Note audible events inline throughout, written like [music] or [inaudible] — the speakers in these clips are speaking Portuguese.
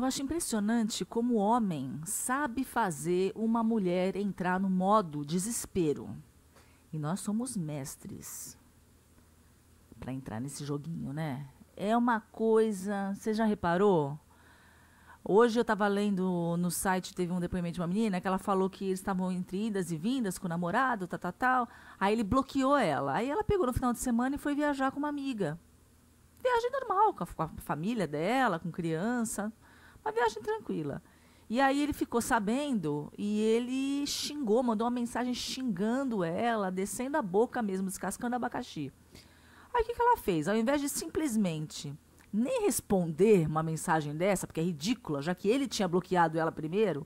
Eu acho impressionante como o homem sabe fazer uma mulher entrar no modo desespero. E nós somos mestres para entrar nesse joguinho, né? É uma coisa. Você já reparou? Hoje eu estava lendo no site, teve um depoimento de uma menina que ela falou que eles estavam entre idas e vindas com o namorado, tal, tal, tal. Aí ele bloqueou ela. Aí ela pegou no final de semana e foi viajar com uma amiga. Viagem normal, com a, com a família dela, com criança. Uma viagem tranquila. E aí ele ficou sabendo e ele xingou, mandou uma mensagem xingando ela, descendo a boca mesmo, descascando abacaxi. Aí o que, que ela fez? Ao invés de simplesmente nem responder uma mensagem dessa, porque é ridícula, já que ele tinha bloqueado ela primeiro,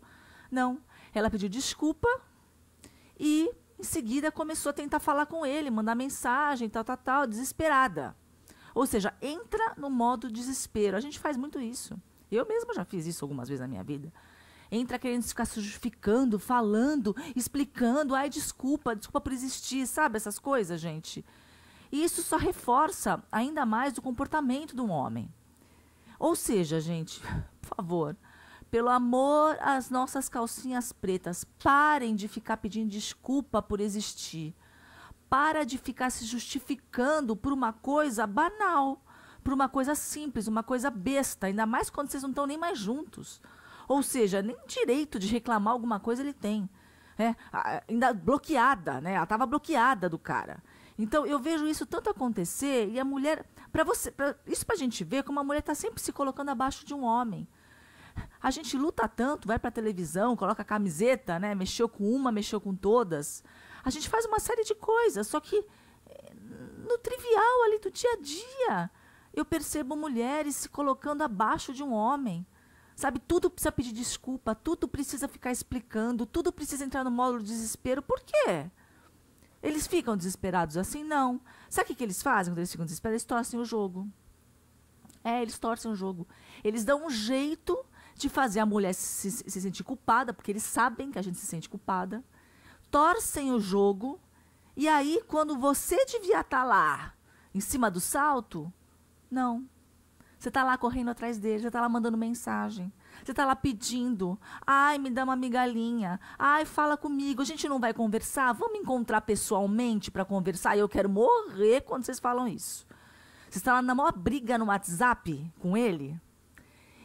não. Ela pediu desculpa e em seguida começou a tentar falar com ele, mandar mensagem, tal, tal, tal, desesperada. Ou seja, entra no modo desespero. A gente faz muito isso. Eu mesma já fiz isso algumas vezes na minha vida. Entra querendo ficar se justificando, falando, explicando. Ai, desculpa, desculpa por existir, sabe? Essas coisas, gente. E isso só reforça ainda mais o comportamento do homem. Ou seja, gente, [laughs] por favor, pelo amor às nossas calcinhas pretas, parem de ficar pedindo desculpa por existir. Para de ficar se justificando por uma coisa banal por uma coisa simples, uma coisa besta, ainda mais quando vocês não estão nem mais juntos. Ou seja, nem direito de reclamar alguma coisa ele tem. Né? Ainda bloqueada, né? Ela estava bloqueada do cara. Então eu vejo isso tanto acontecer e a mulher, para você, pra, isso para a gente ver como a mulher está sempre se colocando abaixo de um homem. A gente luta tanto, vai para a televisão, coloca a camiseta, né? Mexeu com uma, mexeu com todas. A gente faz uma série de coisas, só que eh, no trivial ali do dia a dia eu percebo mulheres se colocando abaixo de um homem. Sabe, tudo precisa pedir desculpa, tudo precisa ficar explicando, tudo precisa entrar no módulo de desespero. Por quê? Eles ficam desesperados assim? Não. Sabe o que, eles fazem quando eles ficam desesperados? Eles torcem o jogo. É, eles torcem o jogo. Eles dão um jeito de fazer a mulher se, se sentir culpada, porque eles sabem que a gente se sente culpada. Torcem o jogo. E aí, quando você devia estar tá lá, em cima do salto, não. Você está lá correndo atrás dele, você está lá mandando mensagem. Você está lá pedindo. Ai, me dá uma migalhinha. Ai, fala comigo. A gente não vai conversar? Vamos encontrar pessoalmente para conversar? Eu quero morrer quando vocês falam isso. Você está lá na maior briga no WhatsApp com ele.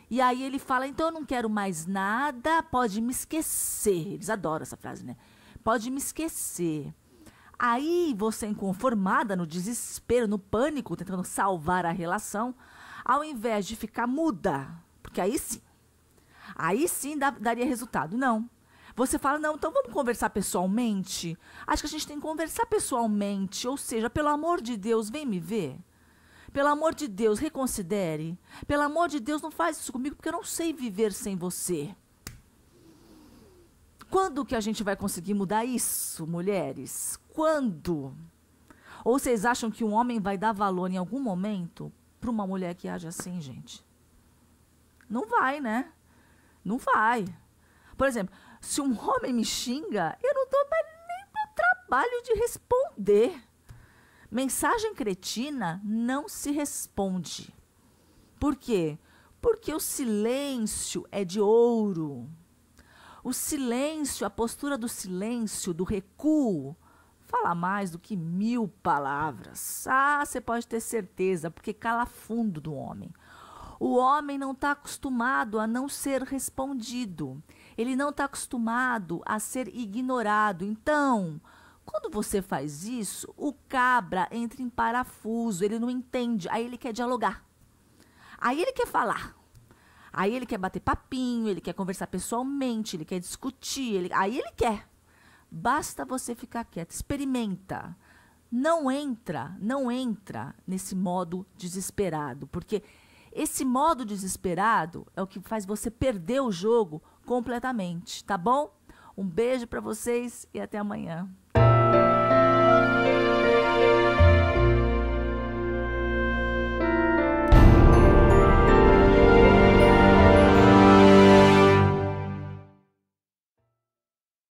E aí ele fala: então eu não quero mais nada, pode me esquecer. Eles adoram essa frase, né? Pode me esquecer. Aí você, é inconformada, no desespero, no pânico, tentando salvar a relação, ao invés de ficar muda, porque aí sim, aí sim dá, daria resultado. Não. Você fala, não, então vamos conversar pessoalmente? Acho que a gente tem que conversar pessoalmente, ou seja, pelo amor de Deus, vem me ver. Pelo amor de Deus, reconsidere. Pelo amor de Deus, não faz isso comigo, porque eu não sei viver sem você. Quando que a gente vai conseguir mudar isso, mulheres? Quando? Ou vocês acham que um homem vai dar valor em algum momento para uma mulher que age assim, gente? Não vai, né? Não vai. Por exemplo, se um homem me xinga, eu não dou nem o trabalho de responder. Mensagem cretina não se responde. Por quê? Porque o silêncio é de ouro. O silêncio, a postura do silêncio, do recuo, fala mais do que mil palavras. Ah, você pode ter certeza, porque cala fundo do homem. O homem não está acostumado a não ser respondido. Ele não está acostumado a ser ignorado. Então, quando você faz isso, o cabra entra em parafuso, ele não entende, aí ele quer dialogar. Aí ele quer falar. Aí ele quer bater papinho, ele quer conversar pessoalmente, ele quer discutir, ele... aí ele quer. Basta você ficar quieto, experimenta. Não entra, não entra nesse modo desesperado, porque esse modo desesperado é o que faz você perder o jogo completamente, tá bom? Um beijo para vocês e até amanhã.